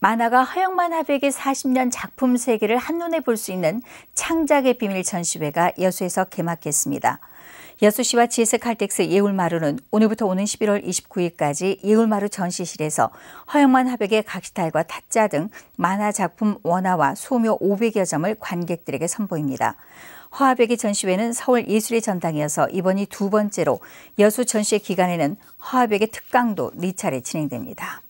만화가 허영만 합백의 40년 작품 세계를 한눈에 볼 수 있는 창작의 비밀 전시회가 여수에서 개막했습니다. 여수시와 GS칼텍스 예울마루는 오늘부터 오는 11월 29일까지 예울마루 전시실에서 허영만 합액의 각시탈과 타짜 등 만화 작품 원화와 소묘 500여 점을 관객들에게 선보입니다. 허합액의 전시회는 서울 예술의 전당이어서 이번이 두 번째로 여수 전시회 기간에는 허합액의 특강도 4차례 진행됩니다.